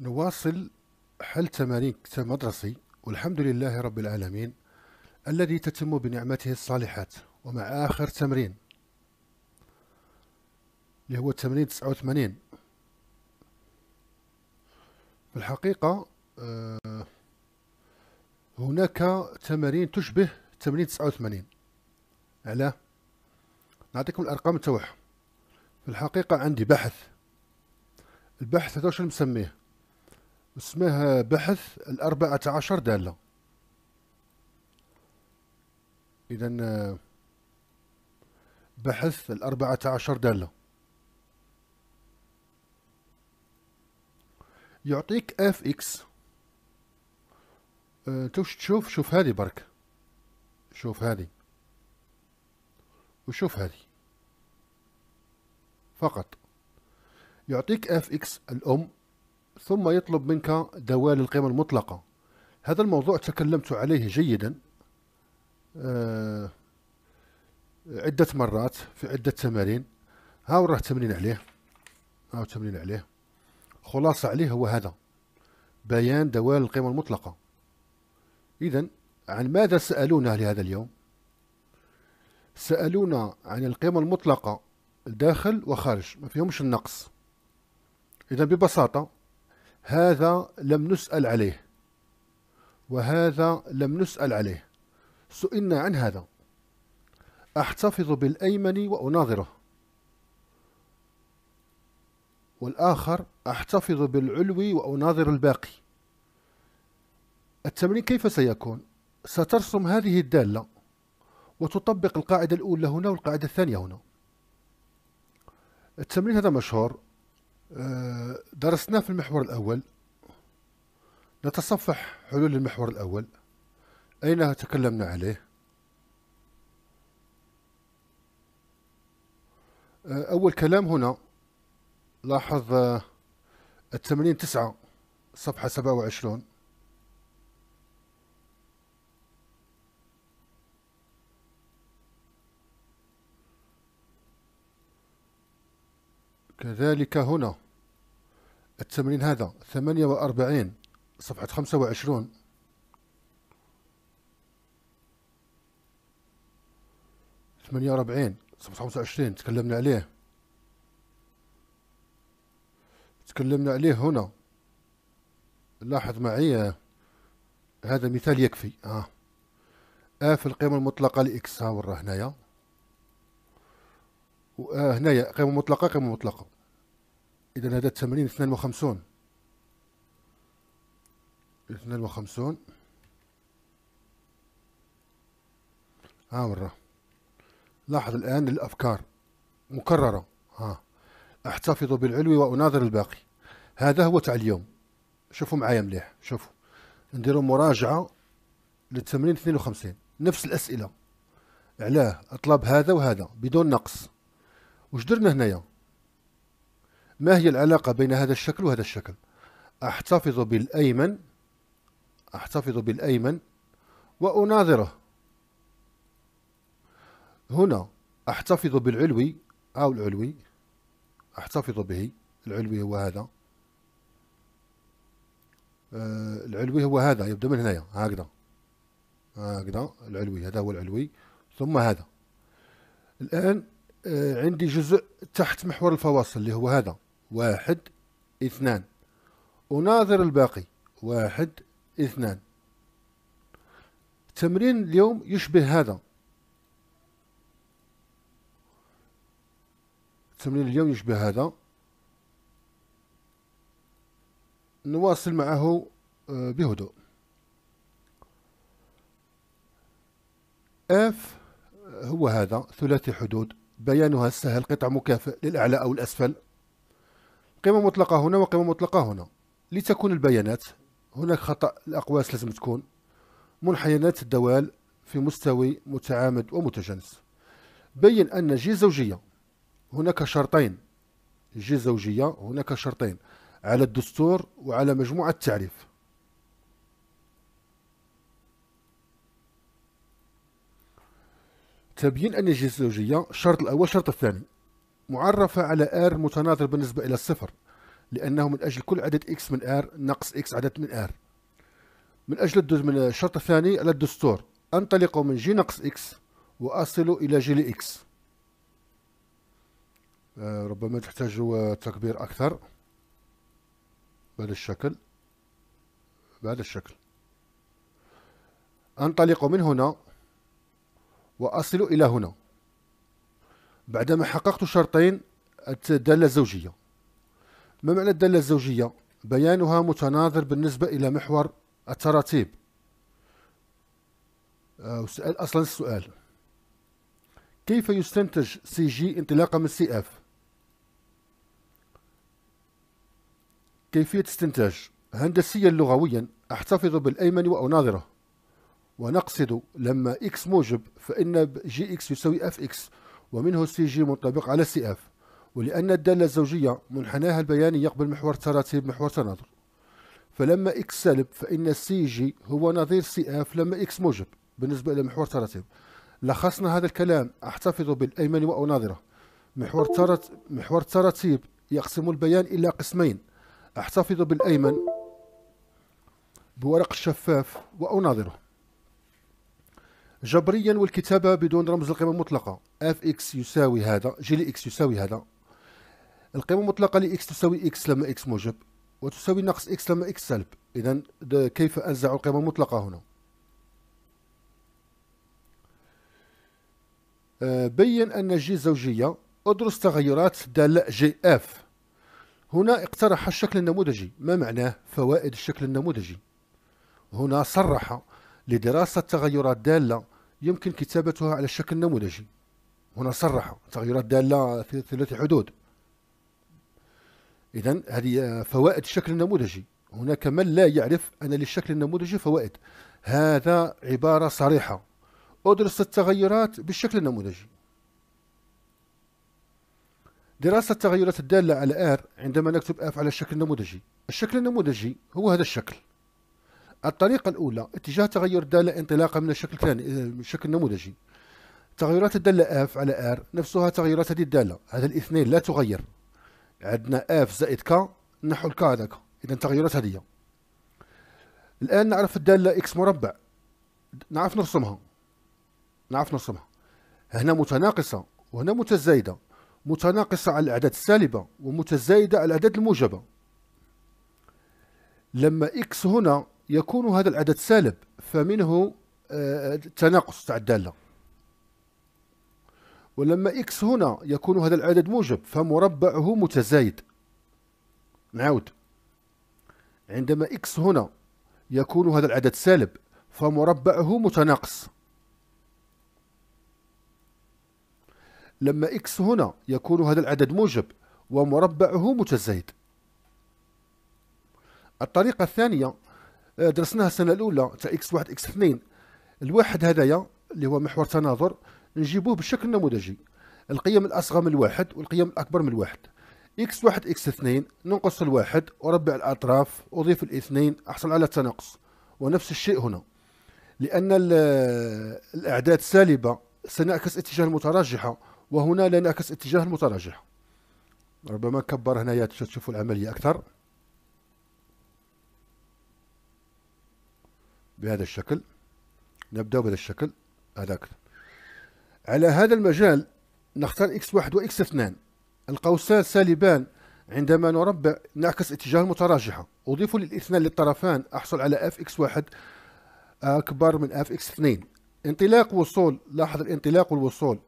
نواصل حل تمارين كتاب مدرسي والحمد لله رب العالمين الذي تتم بنعمته الصالحات ومع آخر تمرين اللي هو تمرين 89 في الحقيقة آه، هناك تمارين تشبه تمرين 89 على نعطيكم الأرقام تاعها في الحقيقة عندي بحث البحث هذا شنو مسميه اسمه بحث الأربعة عشر دالة إذا بحث الأربعة عشر دالة يعطيك اف اكس انت تشوف شوف هذه برك شوف هذه وشوف هذه فقط يعطيك اف اكس الام ثم يطلب منك دوال القيمة المطلقة هذا الموضوع تكلمت عليه جيدا آه، عدة مرات في عدة تمارين هاو راه تمرين عليه هاو تمرين عليه خلاصة عليه هو هذا بيان دوال القيمة المطلقة إذا عن ماذا سألونا لهذا اليوم سألونا عن القيمة المطلقة داخل وخارج ما فيهمش النقص إذا ببساطة هذا لم نسأل عليه وهذا لم نسأل عليه سئلنا عن هذا أحتفظ بالأيمن وأناظره والآخر أحتفظ بالعلوي وأناظر الباقي التمرين كيف سيكون؟ سترسم هذه الدالة وتطبق القاعدة الأولى هنا والقاعدة الثانية هنا التمرين هذا مشهور درسناه في المحور الأول نتصفح حلول المحور الأول أين تكلمنا عليه أول كلام هنا لاحظ التمرين تسعة صفحة سبعة وعشرون كذلك هنا التمرين هذا 48 صفحة 25 48 صفحة 25 تكلمنا عليه تكلمنا عليه هنا لاحظ معي هذا مثال يكفي اه ا في القيمة المطلقة لإكس ها وراه هنايا وآ هنايا قيمة مطلقة قيمة مطلقة إذا هذا التمرين 52 52 ها مرة لاحظ الآن الأفكار مكررة ها أحتفظ بالعلو وأناظر الباقي هذا هو تاع اليوم شوفوا معايا مليح شوفوا نديروا مراجعة للتمرين 52 نفس الأسئلة علاه أطلب هذا وهذا بدون نقص وش درنا هنايا ما هي العلاقة بين هذا الشكل وهذا الشكل أحتفظ بالأيمن أحتفظ بالأيمن وأناظره هنا أحتفظ بالعلوي أو العلوي أحتفظ به العلوي هو هذا آه، العلوي هو هذا يبدأ من هنا هكذا هكذا العلوي هذا هو العلوي ثم هذا الآن آه، عندي جزء تحت محور الفواصل اللي هو هذا واحد اثنان أناظر الباقي واحد اثنان تمرين اليوم يشبه هذا تمرين اليوم يشبه هذا نواصل معه آه، بهدوء اف هو هذا ثلاثي حدود بيانها السهل قطع مكافئ للأعلى أو الأسفل قيمة مطلقة هنا وقيمة مطلقة هنا لتكون البيانات هناك خطأ الأقواس لازم تكون منحنيات الدوال في مستوي متعامد ومتجانس بين أن جي زوجية هناك شرطين جي زوجية هناك شرطين على الدستور وعلى مجموعة التعريف تبين أن جي زوجية الشرط الأول الشرط الثاني معرفة على R متناظر بالنسبة إلى الصفر لأنه من أجل كل عدد X من R ناقص X عدد من R من أجل من الشرط الثاني على الدستور أنطلق من G نقص X وأصل إلى G لإكس آه، ربما تحتاج تكبير أكثر بهذا الشكل بهذا الشكل أنطلق من هنا وأصل إلى هنا بعدما حققت شرطين الدالة الزوجية ما معنى الدالة الزوجية؟ بيانها متناظر بالنسبة إلى محور التراتيب وسأل آه، أصلا السؤال كيف يستنتج سي جي انطلاقا من سي اف كيفية استنتاج هندسيا لغويا احتفظ بالايمن واناظره ونقصد لما اكس موجب فان جي اكس يساوي اف اكس ومنه السي جي منطبق على السي اف ولأن الدالة الزوجية منحناها البياني يقبل محور تراتيب محور تناظر فلما اكس سالب فإن السي جي هو نظير سي اف لما اكس موجب بالنسبة إلى محور تراتيب لخصنا هذا الكلام أحتفظ بالأيمن وأناظره محور ترت محور تراتيب يقسم البيان إلى قسمين أحتفظ بالأيمن بورق الشفاف وأناظره جبريا والكتابة بدون رمز القيمة المطلقة اف اكس يساوي هذا جي لي اكس يساوي هذا القيمة المطلقة لإكس تساوي إكس لما إكس موجب وتساوي ناقص إكس لما إكس سلب إذا كيف أنزع القيمة المطلقة هنا آه، بين أن جي زوجية ادرس تغيرات دالة جي اف هنا اقترح الشكل النموذجي ما معناه فوائد الشكل النموذجي هنا صرح لدراسة تغيرات دالة يمكن كتابتها على شكل نموذجي هنا صرحوا تغيرات دالة في ثلاث حدود إذا هذه فوائد الشكل النموذجي هناك من لا يعرف أن للشكل النموذجي فوائد هذا عبارة صريحة أدرس التغيرات بالشكل النموذجي دراسة التغيرات الدالة على R عندما نكتب F على الشكل النموذجي الشكل النموذجي هو هذا الشكل الطريقة الأولى اتجاه تغير الدالة انطلاقا من الشكل الثاني الشكل النموذجي تغيرات الدالة اف على ار نفسها تغيرات هذه الدالة هذا الاثنين لا تغير عندنا اف زائد كا نحو الك هذاك إذا تغيرات هذه الآن نعرف الدالة اكس مربع نعرف نرسمها نعرف نرسمها هنا متناقصة وهنا متزايدة متناقصة على الأعداد السالبة ومتزايدة على الأعداد الموجبة لما إكس هنا يكون هذا العدد سالب فمنه آه، تناقص تاع الداله ولما اكس هنا يكون هذا العدد موجب فمربعه متزايد نعود عندما اكس هنا يكون هذا العدد سالب فمربعه متناقص لما اكس هنا يكون هذا العدد موجب ومربعه متزايد الطريقة الثانية آه، درسناها السنه الاولى تاع اكس واحد اكس اثنين الواحد هذايا اللي هو محور تناظر نجيبوه بشكل نموذجي القيم الاصغر من الواحد والقيم الاكبر من الواحد اكس واحد اكس اثنين ننقص الواحد وربع الاطراف اضيف الاثنين احصل على التناقص ونفس الشيء هنا لان الاعداد سالبه سنعكس اتجاه المتراجحه وهنا لا نعكس اتجاه المتراجح ربما نكبر هنايا تشوفوا العمليه اكثر بهذا الشكل نبدأ بهذا الشكل هذاك على هذا المجال نختار x1 وإكس 2 القوسان سالبان عندما نربع نعكس اتجاه المتراجحة أضيف للاثنان للطرفان أحصل على fx1 أكبر من fx2 انطلاق وصول لاحظ الانطلاق والوصول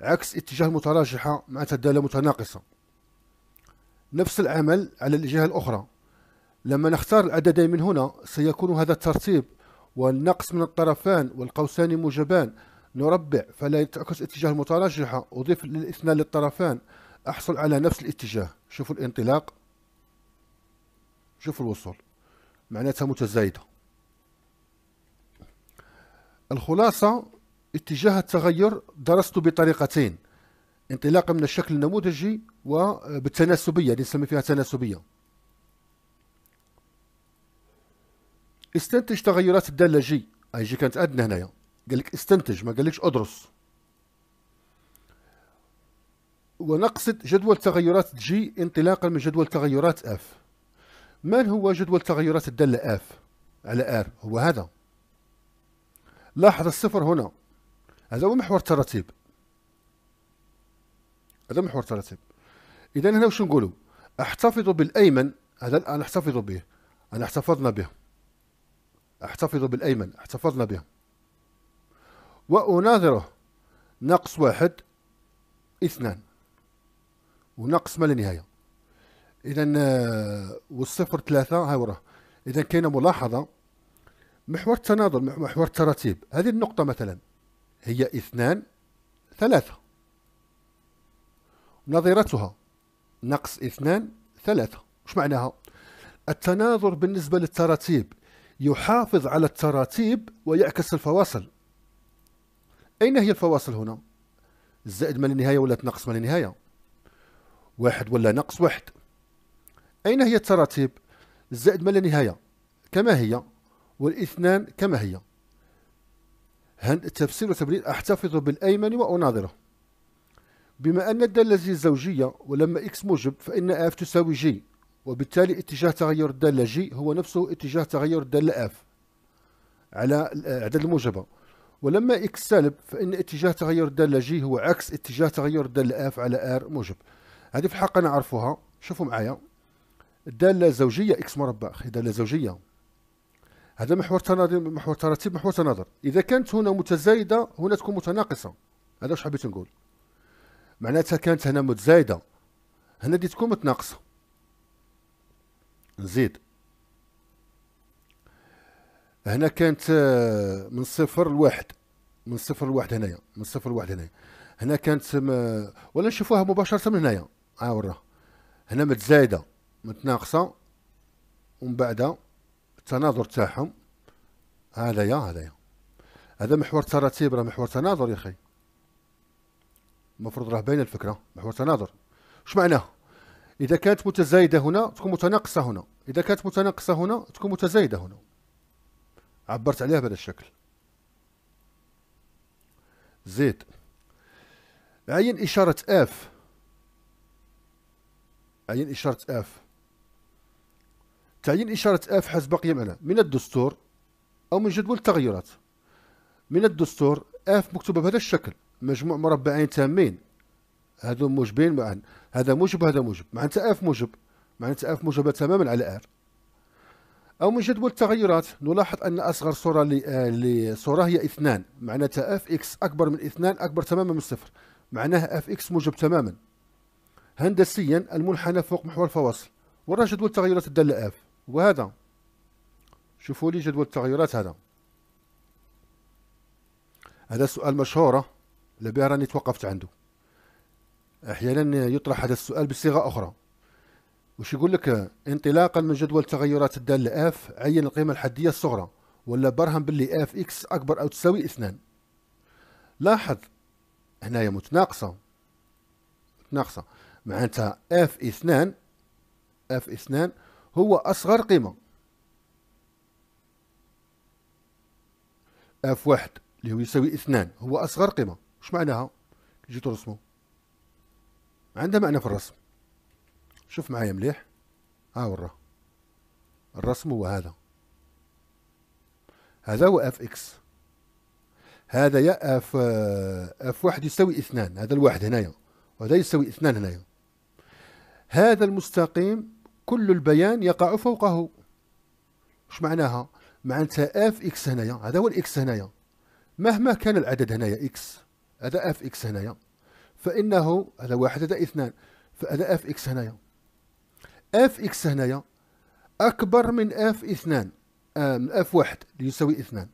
عكس اتجاه المتراجحة مع تدالة متناقصة نفس العمل على الجهة الأخرى لما نختار العددين من هنا سيكون هذا الترتيب والنقص من الطرفان والقوسان موجبان نربع فلا يتعكس اتجاه المتراجحة أضيف الاثنان للطرفان أحصل على نفس الاتجاه شوفوا الانطلاق شوفوا الوصول معناتها متزايدة الخلاصة اتجاه التغير درسته بطريقتين انطلاقا من الشكل النموذجي وبالتناسبية اللي نسمي فيها تناسبية استنتج تغيرات الداله جي اي جي كانت ادنى هنايا قال لك استنتج ما قالكش ادرس ونقصد جدول تغيرات جي انطلاقا من جدول تغيرات اف من هو جدول تغيرات الداله اف على ار هو هذا لاحظ الصفر هنا هذا هو محور الترتيب هذا محور الترتيب اذا هنا واش نقولوا احتفظ بالايمن هذا الان احتفظ به انا احتفظنا به احتفظوا بالأيمن احتفظنا بها وأناظره ناقص واحد اثنان وناقص ما لا نهاية إذا آه، والصفر ثلاثة ها وراه إذا كاينة ملاحظة محور التناظر محور التراتيب هذه النقطة مثلا هي اثنان ثلاثة نظيرتها نقص اثنان ثلاثة وش معناها؟ التناظر بالنسبة للتراتيب يحافظ على التراتيب ويعكس الفواصل أين هي الفواصل هنا؟ الزائد ما للنهاية ولا تنقص ما للنهاية؟ واحد ولا ناقص واحد أين هي التراتيب؟ الزائد ما للنهاية؟ كما هي والاثنان كما هي تفسير وتبرير أحتفظ بالأيمن وأناظره بما أن الدالة الزوجية ولما إكس موجب فإن اف تساوي جي وبالتالي اتجاه تغير الدالة جي هو نفسه اتجاه تغير الدالة اف على الأعداد آه، الموجبة ولما اكس سالب فإن اتجاه تغير الدالة جي هو عكس اتجاه تغير الدالة اف على ار موجب هذه في الحقيقة نعرفوها شوفوا معايا الدالة الزوجية اكس مربع هي دالة زوجية هذا محور تناظر محور تراتيب محور تناظر إذا كانت هنا متزايدة هنا تكون متناقصة هذا واش حبيت نقول معناتها كانت هنا متزايدة هنا دي تكون متناقصة نزيد هنا كانت آه، من صفر لواحد من صفر لواحد هنايا من صفر لواحد هنايا هنا كانت ولا نشوفوها مباشرة من هنايا ها ورا هنا متزايدة متناقصة ومن بعد التناظر تاعهم هذايا هذايا هذا محور تراتيب راه محور تناظر يا خي المفروض راه باينه الفكره محور تناظر اش معناه اذا كانت متزايده هنا تكون متناقصه هنا اذا كانت متناقصه هنا تكون متزايده هنا عبرت عليها بهذا الشكل زيد عين اشاره اف عين اشاره اف تعيين اشاره اف حسب بقي معنا من الدستور او من جدول التغيرات من الدستور اف مكتوبه بهذا الشكل مجموع مربعين تامين هذو موجبين معا هذا موجب هذا موجب معناتها اف موجب معناتها أف موجبة تماما على آر أو من جدول التغيرات نلاحظ أن أصغر صورة آه، لصورة هي اثنان معناتها اف اكس أكبر من اثنان أكبر تماما من صفر معناها اف اكس موجب تماما هندسيا المنحنى فوق محور الفواصل وراه جدول التغيرات الدالة اف وهذا شوفوا لي جدول التغيرات هذا هذا سؤال مشهورة لبها راني توقفت عنده أحيانا يطرح هذا السؤال بصيغة أخرى وش يقول لك انطلاقا من جدول تغيرات الدالة اف عين القيمة الحدية الصغرى ولا برهن باللي اف اكس اكبر او تساوي اثنان لاحظ هنايا متناقصة متناقصة معناتها اف اثنان اف اثنان هو اصغر قيمة اف واحد اللي هو يساوي اثنان هو اصغر قيمة وش معناها؟ جيتو رسمه عندها معنى في الرسم شوف معايا مليح ها ورا الرسم هو هذا هذا هو اف اكس هذا يا اف اف واحد يساوي اثنان هذا الواحد هنايا وهذا يساوي اثنان هنايا هذا المستقيم كل البيان يقع فوقه اش معناها معناتها اف اكس هنايا هذا هو الاكس هنايا مهما كان العدد هنايا اكس هذا اف اكس هنايا فانه هذا واحد هذا اثنان فهذا اف اكس هنايا اف اكس هنايا اكبر من اف اثنان من اف واحد يساوي اثنان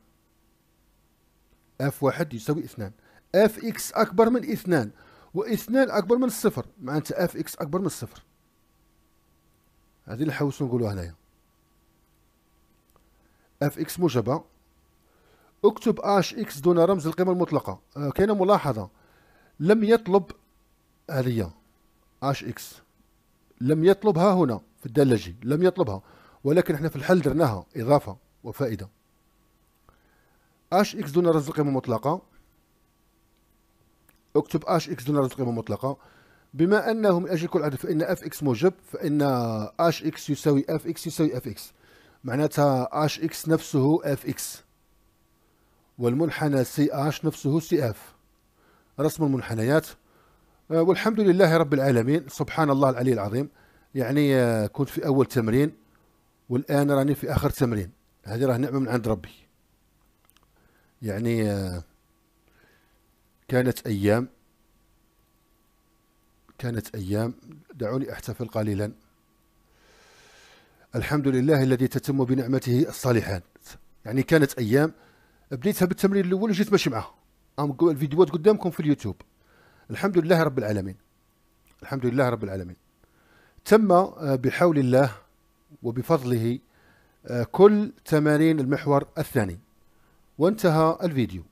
اف واحد يساوي اثنان اف اكس اكبر من اثنان واثنان اكبر من الصفر معناتها اف اكس اكبر من الصفر هذه اللي حاولت نقولوها هنايا اف اكس موجبه اكتب اش اكس دون رمز القيمه المطلقه آه كاينه ملاحظه لم يطلب هذه اش اكس لم يطلبها هنا في الدلجي لم يطلبها ولكن احنا في الحل درناها إضافة وفائدة اش اكس دون رزق قيمة مطلقة اكتب اش اكس دون رزق قيمة مطلقة بما أنه من أجل كل عدد فإن اف اكس موجب فإن اش اكس يساوي اف اكس يساوي اف اكس معناتها اش اكس نفسه اف اكس والمنحنى سي اش نفسه سي اف رسم المنحنيات آه، والحمد لله رب العالمين سبحان الله العلي العظيم يعني آه، كنت في اول تمرين والان راني في اخر تمرين هذه راه نعمه من عند ربي يعني آه، كانت ايام كانت ايام دعوني احتفل قليلا الحمد لله الذي تتم بنعمته الصالحات يعني كانت ايام بديتها بالتمرين الاول وجيت ماشي معاه الفيديوهات قدامكم في اليوتيوب الحمد لله رب العالمين الحمد لله رب العالمين تم آه، بحول الله وبفضله آه، كل تمارين المحور الثاني وانتهى الفيديو